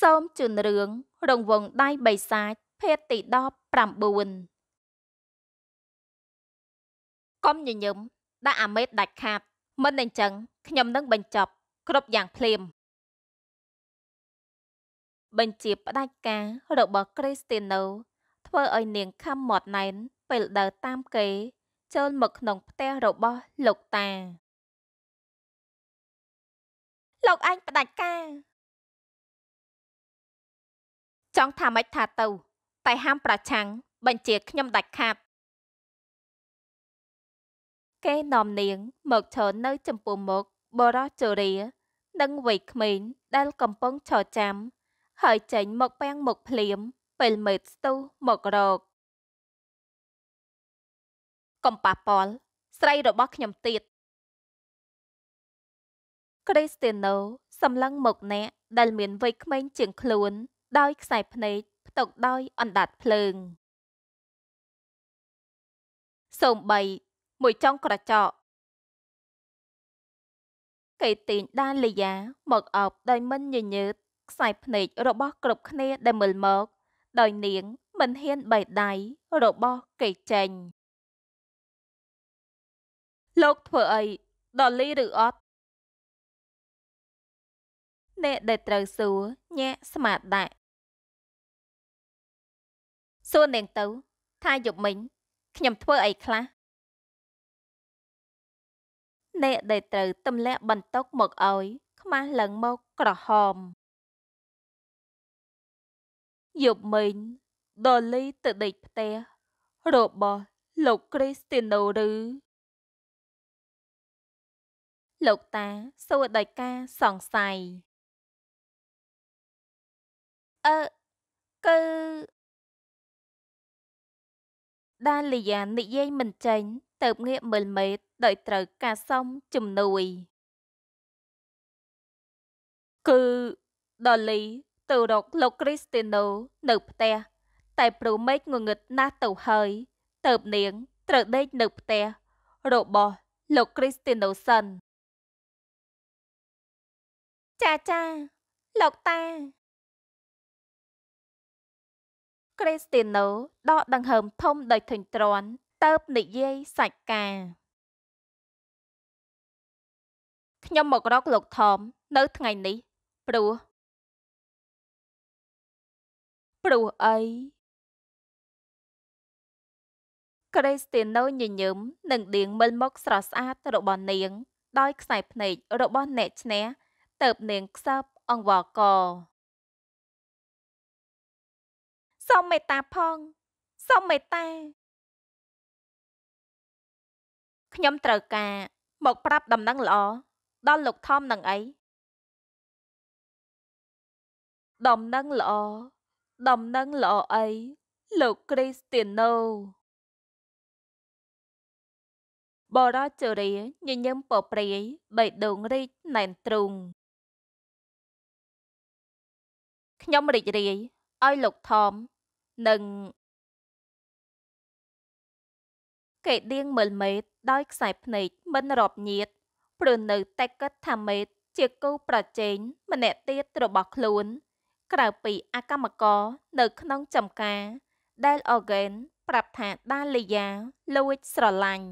សូមជូនរឿងរង្វង់ដៃបិសាចភេទទី19កុំញញឹមដាក់អាមេតដាច់ខាតមិនអញ្ចឹងខ្ញុំនឹងបញ្ចប់គ្រប់យ៉ាងភ្លាមបញ្ជាផ្ដាច់ការរបស់គ្រីស្ទីណូធ្វើឲ្យនាងខំមាត់ណែន ពេលដើរតាមគេចូលមកក្នុងផ្ទះរបស់លោកតា លោកអញផ្ដាច់ការចង់ថាម៉េចថាទៅ តែហាមប្រឆាំងបញ្ជាខ្ញុំដាច់ខាតគេនាំនាងមកឈរនៅចំពោះមុខបរោះជរានិងវ័យក្មេងដែល កំពុងឈរចាំ ហើយចេញមកពេងមុខភ្លាម ពេលមើលស្ទុះមករកកំប៉ះប៉លស្រីរបស់ខ្ញុំទៀតគ្រីស្ទីណូសម្លឹងមកអ្នកដែលមានវ័យក្មេងជាងខ្លួនដោយខ្សែភ្នែកផ្ទុកដោយ អណ្ដាតភ្លើងសូម3មួយចុងក្រចកគេទាញដានលីយ៉ាមកអោបដោយ មិនញញើតខ្សែភ្នែករបស់គ្រប់គ្នាដែលមើលមកដោយនាង មិនហ៊ានបេះដៃរបស់គេចេញ លោកធ្វើអីដល់លីឬអត់អ្នកដែលត្រូវសួរញាក់ស្មាតដាក់សួរនាងទៅថាយប់មិញខ្ញុំធ្វើអីខ្លះអ្នកដែលត្រូវទម្លាក់ បន្ទុកមកឲ្យខ្មាស់ឡើងមកក្រហមយប់មិញដលីទៅដេកផ្ទះរបស់លោកគ្រីស្ទីណូឬលោកតាសួរដោយការសង្ស័យអឺគឺដាលីយ៉ានិយាយមិនចេញទៅងាកមើលមេត ដោយ ត្រូវការសុំជំនួយ គឺដលីទៅរកលោកគ្រីស្ទីណូនៅផ្ទះតែព្រូមេឃងងឹតណាស់ទៅហើយទៅបនាង ត្រូវដេកនៅផ្ទះរបស់លោកគ្រីស្ទីណូសិនចាចា លោកតាគ្រេស្ទីណូដកដង្ហើមធំដោយធុញទ្រាន់ទៅបនិយាយសាច់ការខ្ញុំមករកលោកថមនៅថ្ងៃនេះ ព្រោះព្រោះអីគ្រេស្ទីណូញញឹមនិងដៀងមើលមុខស្រស់ស្អាតរបស់នាង ដោយខ្សែភ្នែករបស់អ្នកឈ្នះទៅបនាងខ្សឹបអង្វរកសូមមេត្តាផងសូមមេត្តាខ្ញុំត្រូវការមកប្រាប់ដំណឹងល្អដល់លោកថមនឹងអីដំណឹងល្អដំណឹងល្អអីលោកគ្រីស្ទីណូបរោចរាញញឹមពព្រាយបៃដងរីកណែនទ្រូងខ្ញុំរីករាយឲ្យលោកថមនិងគេដៀងមើលមេតដោយខ្សែភ្នែកមិនរាប់ញៀតព្រោះនៅតែគិតថាមេតជាគូប្រជែងម្នាក់ទៀតរបស់ខ្លួន ក្រៅពីអកម្មករនៅ ក្នុងចំការ ដែលអូហ្គែនប្រាប់ថាដាលីយ៉ាលួចស្រឡាញ់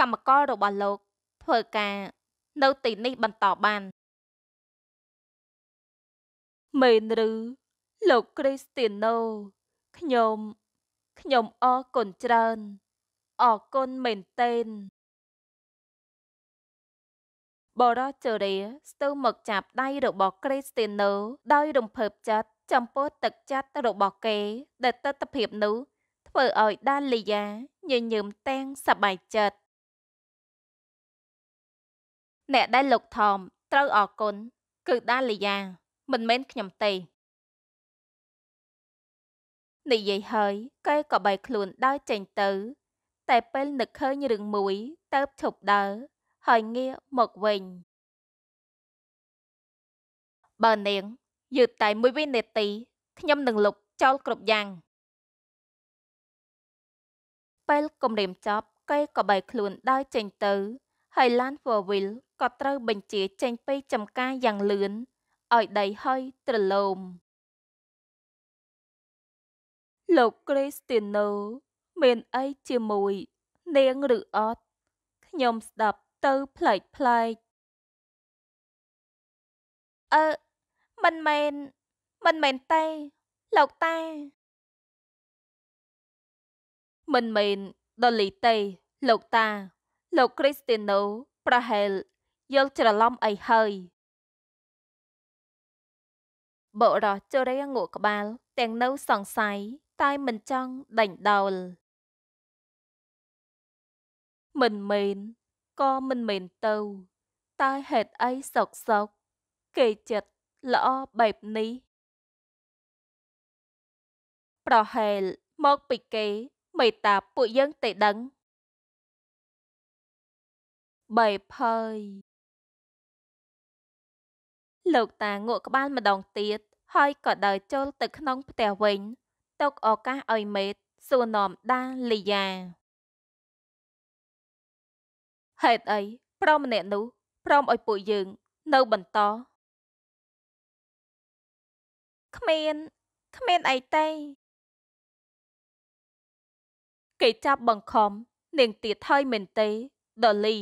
កម្មកររបស់លោក ធ្វើការ នៅទីនេះបន្តបានមែនឬលោកគ្រីស្ទីណូខ្ញុំខ្ញុំអរគុណច្រើនអរគុណមែនទែនបរោះជរាស្ទុះមកចាប់ដៃរបស់គ្រីស្ទីណូដោយ រំភើបចិត្តចំពោះទឹកចិត្តរបស់គេ ដែលទស្សនភាពនោះ ធ្វើឲ្យដាលីយ៉ាញញើមទាំងសប្បាយចិត្តអ្នកដែលលោកថមត្រូវអរគុណគឺដាលីយ៉ាមិនមែនខ្ញុំទេនិយាយហើយគេក៏បែកខ្លួនដើរចេញទៅតែពេលនឹកឃើញរឿងមួយទៅឈប់ដើរហើយងាកមកវិញ បើនាងយឺតតែមួយវិនាទី ខ្ញុំនឹងលុបចោលគ្រប់យ៉ាង ពេលគម្រាមចប់គេក៏បែកខ្លួនដើរចេញទៅហើយឡាន four wheel ក៏ត្រូវបញ្ជា ចេញពីចំការយ៉ាងលឿនឲ្យដីហើយត្រឡោមលោកគ្រីស្ទីណូមានអីជាមួយ នាងឬអត់ខ្ញុំ ស្ដាប់ទៅ ផ្លែកផ្លែកអឺមិនមែនមិនមែនទេលោកតា មិនមែនដលីទេលោកតា លោកគ្រីស្ទីណូប្រហែលយល់ច្រឡំអីហើយបុរសចរាងក់ក្បាល ទាំងនៅសង្ស័យតែមិនចង់ដេញដោល មិនមែនក៏មិនមែនទៅតែហេតុអីសោកសោកគេចិត្តល្អបែបនេះ ប្រហែលមកពីគេមេតាពួកយើងទេដឹងបែបហើយលោកតាងក់ក្បាលម្ដងទៀតហើយក៏ដើរចូលទៅក្នុងផ្ទះវិញទុកឱកាសឲ្យមេតសួរនាំដាលីយ៉ាហេតុអីព្រមម្នាក់នោះព្រមឲ្យពួកយើង នៅបន្តគ្មានគ្មានអីទេ គេចាប់បង្ខំនាងទៀតហើយមែនទេដលី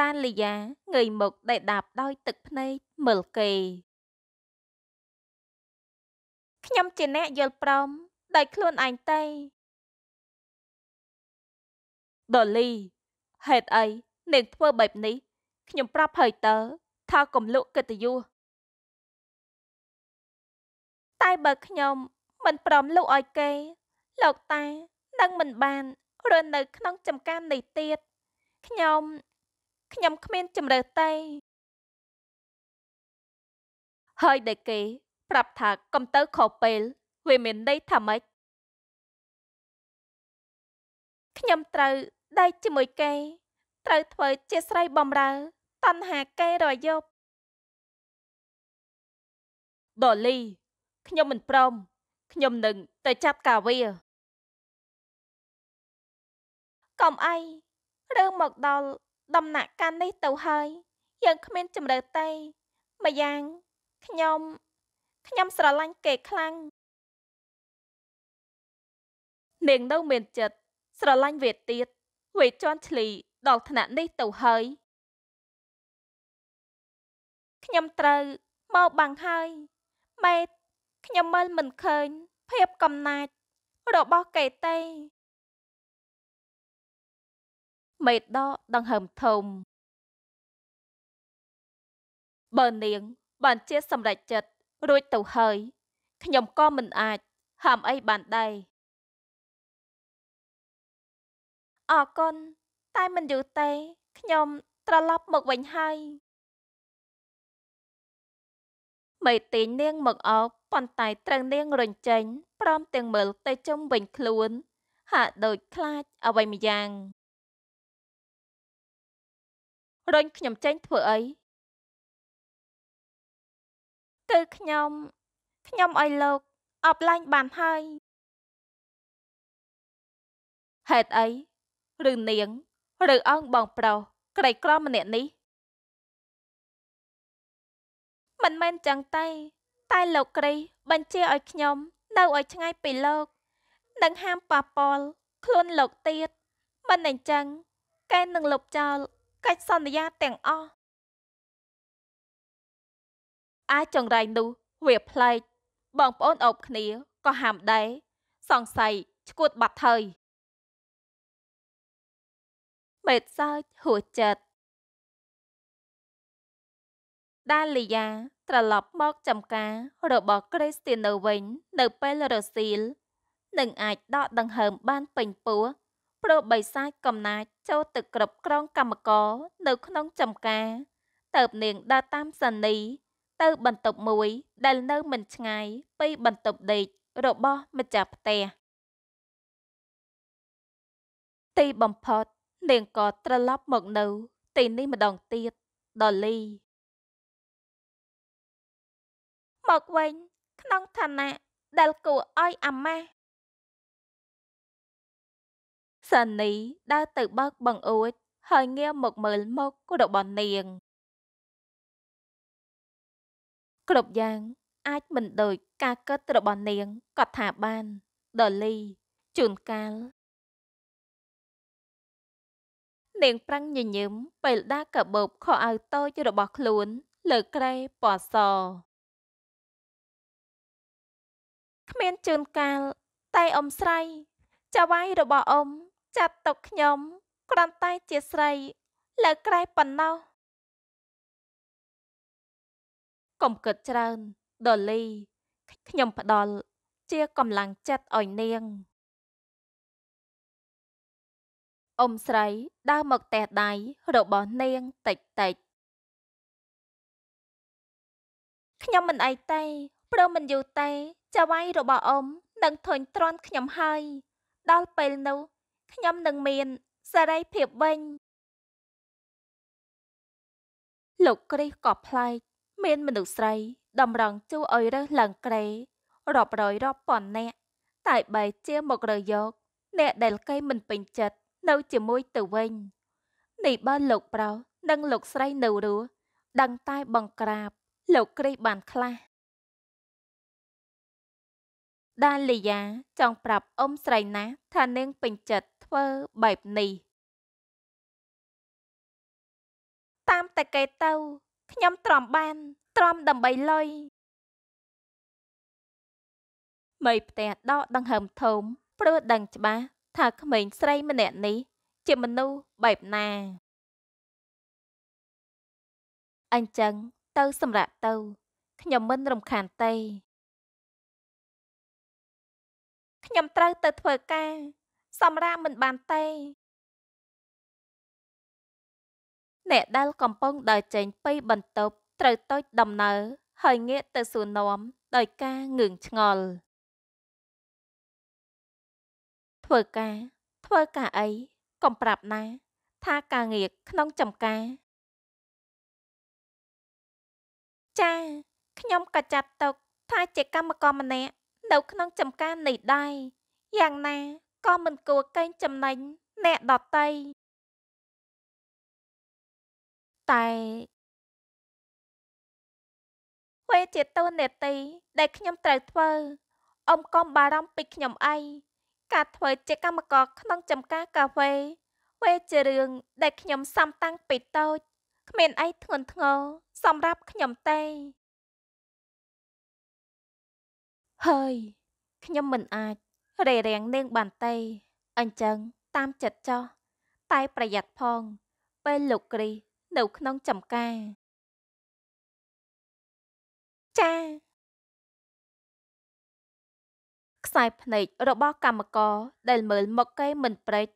ដានលីយ៉ាងើយមុខដែលដាប់ដោយ ទឹកភ្នែកមើលគេខ្ញុំជាអ្នកយល់ព្រមដោយខ្លួនឯងទេដលីហេតុអីនាងធ្វើបែបនេះខ្ញុំប្រាប់ហើយតើថាកុំលក់កិត្តិយសតែបើខ្ញុំមិនព្រមលក់ឲ្យគេ លោកតានឹងមិនបានរស់នៅ ក្នុងចំការនេះទៀតខ្ញុំខ្ញុំគ្មានជំរឿទេហើយដែលគេប្រាប់ថាកុំទៅខុសពេលវាមានន័យថាម៉េចខ្ញុំត្រូវដេកជាមួយគេត្រូវធ្វើ ជាស្រីបំរើតណ្ហាគេរយប់ដលីខ្ញុំមិនព្រមខ្ញុំនឹងទៅចាប់កាវាកុំអីរឿងមកដល់ដំណាក់កាលនេះទៅហើយយើងគ្មានជំរឿទេម្យ៉ាងខ្ញុំខ្ញុំស្រឡាញ់គេខ្លាំងនាងនៅមានចិត្តស្រឡាញ់វាទៀតវាជន់ ឆ្លីដល់ថ្នាក់នេះទៅហើយខ្ញុំត្រូវមកបាំងហើយ មេតខ្ញុំមើលមិនឃើញ ភាពកំណាចរបស់គេទេមេតដកដង្ហើមធំបើនាង បានជាសម្រេចចិត្តរួចទៅហើយខ្ញុំក៏មិនអាច ហាមអីបានដែរអរគុណតែមិនយូរទេខ្ញុំត្រឡប់មកវិញហើយមេទីងនាងមកអោបប៉ុន្តែត្រូវនាងរញចេញព្រមទាំងមើលទៅជុំវិញខ្លួនហាក់ដូចខ្លាចអ្វីម្យ៉ាងរញខ្ញុំចេញធ្វើអីគឺខ្ញុំខ្ញុំឲ្យលោកអបឡាញបានហើយ ហេតុអីឬនាង ឬអងបងប្រុសក្រីក្រម្នាក់នេះ មិនមែនចឹងទេតែលោកគ្រីបញ្ជាឲ្យខ្ញុំនៅឲ្យ ឆ្ងាយពីលោកនិងហាមប៉ះពាល់ខ្លួនលោកទៀតមិនអញ្ចឹងគេនឹងលុបចោលកិច្ចសន្យា ទាំងអស់អាចចង្រៃនោះវាផ្លែកបងប្អូនអោបគ្នាក៏ហាមដែរសង្ស័យឈួតបាត់ហើយមេតសើចហួចចិត្តដាលីយ៉ាត្រឡប់មកចំការរបស់គ្រេស្ទីនៅវិញ នៅពេលរសៀលនឹងអាចដកដង្ហើមបានពេញពោះព្រោះបិសាចកំណាចចូលទៅគ្រប់គ្រងកម្មករនៅ ក្នុងចំការតើបនាងដើរតាមសនីទៅបន្ទប់មួយ ដែលនៅ មិនឆ្ងាយពីបន្ទប់ដេករបស់ម្ចាស់ផ្ទះទីបំផុត នាងក៏ត្រឡប់មកនៅទីនេះម្ដងទៀតដល់លីមកវិញ ក្នុងឋានៈដែលគួរឲ្យអាម៉ាស់សានីដើរទៅបើកបង្អួច ហើយងាកមកមើលមុខរបស់នាងគ្រប់យ៉ាង អាចមិនដូចការគិតរបស់នាងកត់ថាបាន ដលីជួនកាល នាងប្រាំងញញឹមពេលដាកបោបខោអាវតូចរបស់ខ្លួន លើក្រែពណ៌សគ្មានជួនកាលតែអ៊ំស្រីចាវាយរបស់អ៊ំចាត់ទុកខ្ញុំគ្រាន់តែជាស្រី លើក្រែប៉ុណ្ណោះកុំគិតច្រើនដុលលីខ្ញុំផ្ដល់ជាកម្លាំងចិត្តឲ្យនាងអ៊ំស្រីដើរមកតែដៃរបស់នាងតិចតិច ខ្ញុំមិនអីទេព្រមមិនយូរទេចៅវាយរបស់អ៊ំនឹងធុញទ្រាន់ខ្ញុំហើយដល់ពេលនោះខ្ញុំនឹងមានសេរីភាពវិញ លោកគ្រីសក៏ប្លែកមានមនុស្សស្រីតម្រង់ជួឲ្យរើសឡើងក្រេរាប់រយរាប់ពាន់នាក់តែបែជាមករយក អ្នក ដែលគេមិនពេញចិត្តនៅជាមួយទៅវិញនេះបើលោកប្រុសនិងលោកស្រីនៅរស់ដឹងតែបង្ក្រាប លោកគ្រីបានខ្លះដាលីយ៉ាចង់ប្រាប់អ៊ំស្រីណាស់ថានាង ពេញចិត្តធ្វើបែបនេះ តាមតែគេទៅខ្ញុំទ្រាំបានទ្រាំដើម្បីលុយមេផ្ទះដកដង្ហើមធំព្រោះដឹងច្បាស់ថាក្មេងស្រីម្នាក់នេះ ជាមនុស្សបែបណា អញ្ចឹងទៅ សម្រាប់ទៅខ្ញុំមិនរំខានទេខ្ញុំត្រូវទៅធ្វើការ សម្រាប់មិនបានទេអ្នកដែល កំពុងដើរចេញពីបន្ទប់ត្រូវតូចដំណើរហើយងាកទៅសួននំដោយការងឿងឆ្ងល់ធ្វើការ ធ្វើការអីកុំប្រាប់ណា ថាការងារក្នុងចំការចាខ្ញុំក៏ចាត់ទុក ថាជាកម្មករម្នាក់នៅក្នុងចំការនេះដែរយ៉ាងណាក៏មិនគួរកេងចំណេញអ្នកដតីតែវេជាតួនាទី ដែលខ្ញុំត្រូវធ្វើអ៊ំកុំបារម្ភពីខ្ញុំអីការធ្វើជាកម្មករក្នុងចំការកាហ្វេវេជារឿង ដែលខ្ញុំសាំតាំងពីតូចគ្មានអីធ្ងន់ធ្ងរសម្រាប់ខ្ញុំទេហើយខ្ញុំមិនអាចរេរាំងនាងបានទេអញ្ចឹងតាមចិត្តចោះតែប្រយ័ត្នផង ពេលលោកគ្រីនៅក្នុងចំការចាខ្សែភ្នែករបស់កម្មករដែលមើល មកគេ មិនប្រេច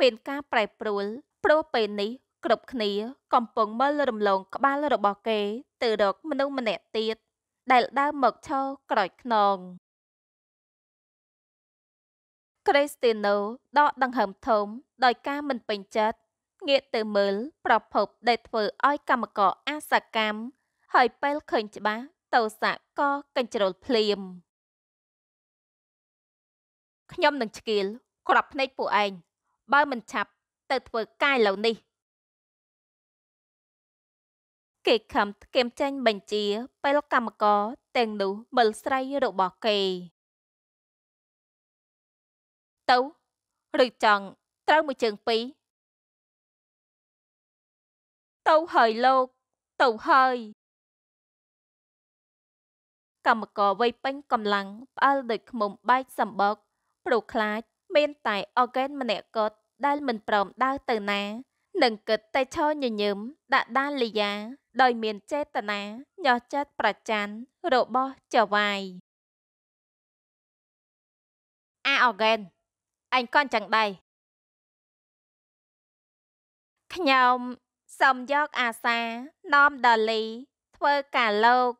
មានការប្រែប្រួលព្រោះពេលនេះគ្រប់គ្នាកំពុងមើល រំលងក្បាល របស់គេទៅរកមនុស្សម្នាក់ទៀតដែលដើរមកឈរក្រោយខ្នង Cristiano ដកដង្ហើមធំដោយ ការមិនពេញចិត្តងាកទៅមើលប្រភពដែលធ្វើឲ្យកម្មករអាសកម្មហើយពេលឃើញច្បាស់តោស័កក៏កញ្ជ្រោលភ្លាមខ្ញុំនឹងឆ្កៀលក្របភ្នែកពួកឯងបើមិនឆាប់ ទៅធ្វើកាយឡូវនេះ គេខំគៀមចាញ់បញ្ជា ពេលកម្មករទាំងនោះមើលស្រីរបស់គេទៅឬចង់ ត្រូវមួយជើងពីរទៅហើយលោកទៅហើយកម្មករវ័យពេញកម្លាំងផ្អើលដោយខ្មុំបែកសម្បុកប្រុសខ្លាច មានតែអូហ្គែនម្នាក់កត់ដែលមិនព្រមដើរទៅណានឹងគិតតែឈរញញឹមដាក់ដាលីយ៉ាដោយ មានចេតនាញោះចិត្តប្រច័នរបស់ចវាយអាអូហ្គែនអញក៏អញ្ចឹងដែរខ្ញុំសូមយកអាសានាំដលី ធ្វើការលោក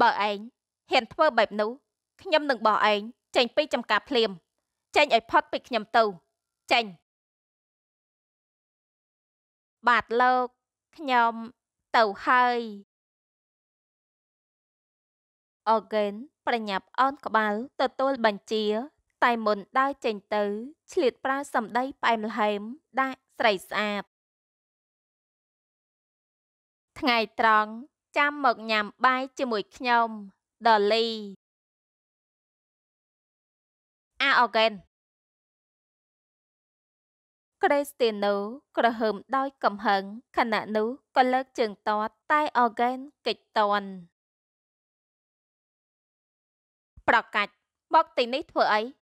បើឯងហ៊ានធ្វើបែបនោះ ខ្ញុំនឹងបោះឯងចេញពីចំការភ្លាមចេញឲ្យផុតពីខ្ញុំទៅចេញបាទលោកខ្ញុំទៅហើយអូហ្គិនប្រញាប់អោនក្បាលទទួលបញ្ជាតែមុនដើរចេញទៅ ឆ្លៀតប្រើសម្ដីផ្អែមល្ហែមដាក់ស្រីស្អាតថ្ងៃត្រង់ចាំមកញ៉ាំបាយ ជាមួយខ្ញុំដលីអាអូកេនក្រេស្ទីណូក្រហើមដោយ កំហឹងខណៈនោះក៏លើកជើងតាត់តែអូហ្គែនកិច្ចតន់ប្រកាច់មកទីនេះធ្វើអី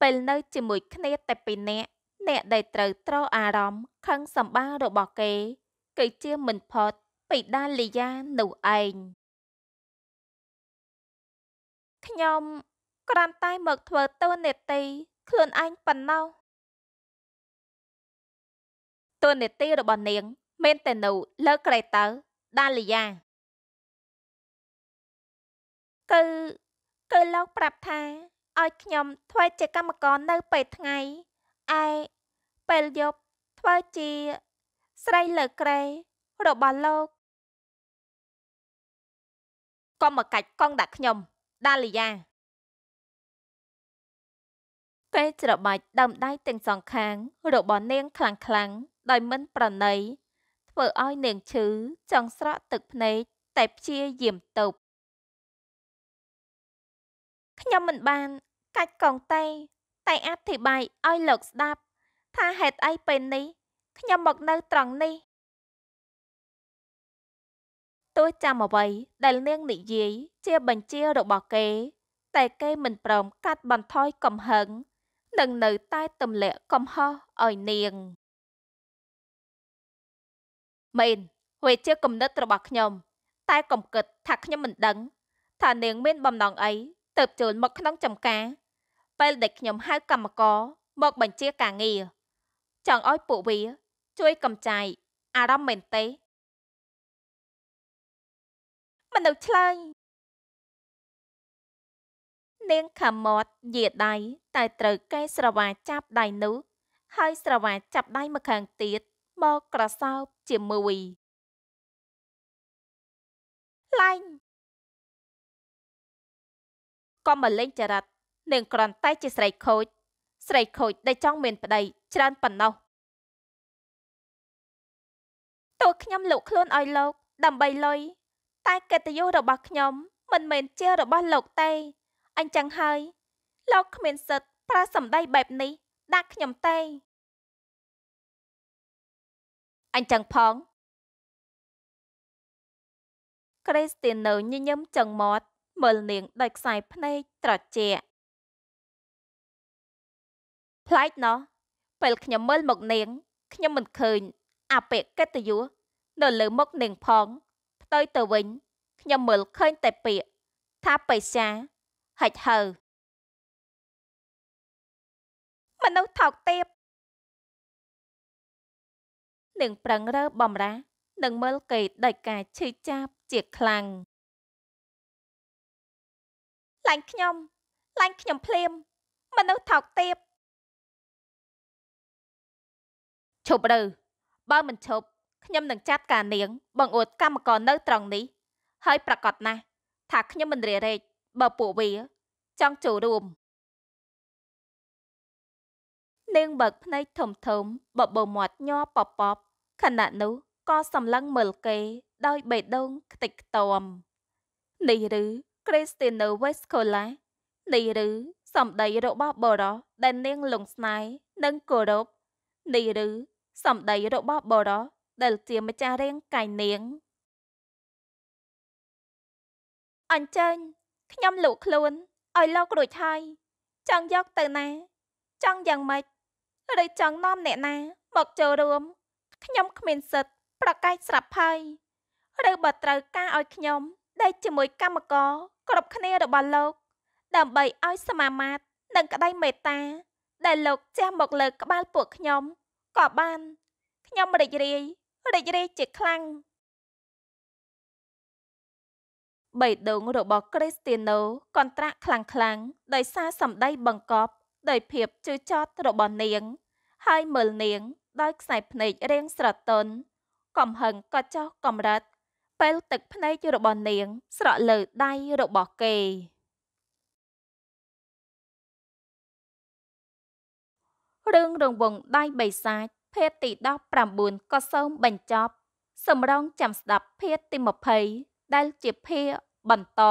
ពេលនៅជាមួយគ្នាតែពីរនាក់អ្នកដែលត្រូវត្រអារម្មណ៍ខឹងសម្បារបស់គេគឺជាមិនផុតពីដាលីយ៉ានោះឯងខ្ញុំក្រាន់តែមកធ្វើតួនាទីខ្លួនឯងប៉ុណ្ណោះតួនាទីរបស់នាងមែនតែនៅលើក្រេតើដាលីយ៉ាគឺ គឺលោកប្រាប់ថាឲ្យខ្ញុំធ្វើជាកម្មករនៅពេលថ្ងៃឯពេលយប់ធ្វើជា ស្រីលើក្រែរបស់លោកកុំមកកាច់កង់ដាក់ខ្ញុំដាលីយ៉ាគេច្របាច់ដើមដៃទាំងសងខាង របស់នាងខ្លាំងខ្លាំងដោយមិន ប្រណីធ្វើឲ្យនាងឈឺចង់ស្រក់ ទឹកភ្នែកតែព្យាយាមទប់ខ្ញុំមិនបានកាច់កងតេតែអធិប្បាយឲ្យលោកស្ដាប់ ថាហេតុអីពេលនេះខ្ញុំមកនៅត្រង់នេះទោះចាំអ្វីដែលនាងនិយាយជាបញ្ជារបស់គេតែគេមិនព្រមកាត់បន្ថយកំហឹងនឹងនៅតែទម្លាក់កំហុសឲ្យនាងមែនវាជាគំនិតរបស់ខ្ញុំ តែកុំគិតថាខ្ញុំមិនដឹង ថានាងមានបំណងអី ទៅចូលមកក្នុងចំការពេលដែលខ្ញុំហៅ កម្មករមកបញ្ជាការងារចង់ឲ្យពួកវា ជួយកំចាយអារម្មណ៍មែនទេមនុស្សឆ្លើយនាងខាមត់យាដៃតែ ត្រូវគេស្រវាចាប់ដៃនោះហើយស្រវាចាប់ដៃមកខាងទៀតមកក្រសោបជាមួយឡាញកុំមកលេងចរិតនាងគ្រាន់តែជាស្រីខូចស្រីខូចដែលចង់មានប្តីច្រើនប៉ុណ្ណោះតើខ្ញុំលក់ខ្លួនឲ្យលោក ដើម្បីលុយតែកិត្តិយសរបស់ខ្ញុំ មិនមែនជារបស់លោកទេអញ្ចឹងហើយ លោកគ្មានសិទ្ធិប្រើសម្ដីបែបនេះដាក់ខ្ញុំទេអញ្ចឹងផងគ្រេស្ទីណូញញឹមចឹងមាត់មើលនាងដោយខ្សែភ្នែកត្រជាក់ប្លែកណោះពេលខ្ញុំមើលមកនាងខ្ញុំមិនឃើញអពាកិត្តិយសនៅលើមុខនាងផងផ្ទុយទៅវិញខ្ញុំមើលឃើញតែពាក្យថាបិសាហិចហើមនុស្សថោកទាបនឹងប្រឹងរើបំរានឹងមើលគេដោយការឈឺចាប់ជាខ្លាំងឡាញ់ខ្ញុំឡាញ់ខ្ញុំភ្លាមមនុស្សថោកទាបឈប់ឬបើមិនឈប់ខ្ញុំនឹងចាប់ការនាងបង្អួតកម្មករនៅត្រង់នេះហើយប្រកាសណាស់ថាខ្ញុំមិនរារែកបើពួកវាចង់ចូលរួមនាងបើកភ្នែកធំធំបបោមាត់ញ័រប៉ប៉បខណៈនោះក៏សម្លឹងមើលគេដោយបេះដូងខ្ទេចខ្ទាំនេះឬ Cristiano Vescola នេះឬសម្ដីរបស់បរោះដែលនាងលងស្នេហ៍និងគោរពនេះឬសម្ដីរបស់បរោះដែលជាម្ចាស់រាងកាយនាង អញ្ជើញខ្ញុំលក់ខ្លួនឲ្យលោករួចហើយចង់យកទៅណា ចង់យ៉ាងម៉េចឬចង់នាំអ្នកណា មកចូលរួមខ្ញុំគ្មានសិទ្ធប្រកែកស្រាប់ហើយឬបើត្រូវការឲ្យខ្ញុំដេកជាមួយកម្មករគ្រប់គ្នារបស់លោក ដើម្បីឲ្យសមាមាត្រនិងក្តីមេត្តាដែលលោកចេះមកលើក្បាល ពួកខ្ញុំក៏បានខ្ញុំរីករាយរីករាយជាខ្លាំងបេះដូងរបស់គ្រីស្ទីណូកន្ត្រាក់ខ្លាំងខ្លាំងដោយសារសម្ដីបង្កប់ដោយភាពជឿចត់របស់នាង ហើយមើលនាង ដោយខ្សែភ្នែករៀងស្រទន់កំហឹងក៏ចុះកំរិតពេលទឹកភ្នែករបស់នាង ស្រក់លើដៃរបស់គេរឿងរង្វង់ដៃបិសាចភេទទី19ក៏សូមបញ្ចប់សម្រងចាំស្ដាប់ភេទទី20ដែលជាភាគបន្ត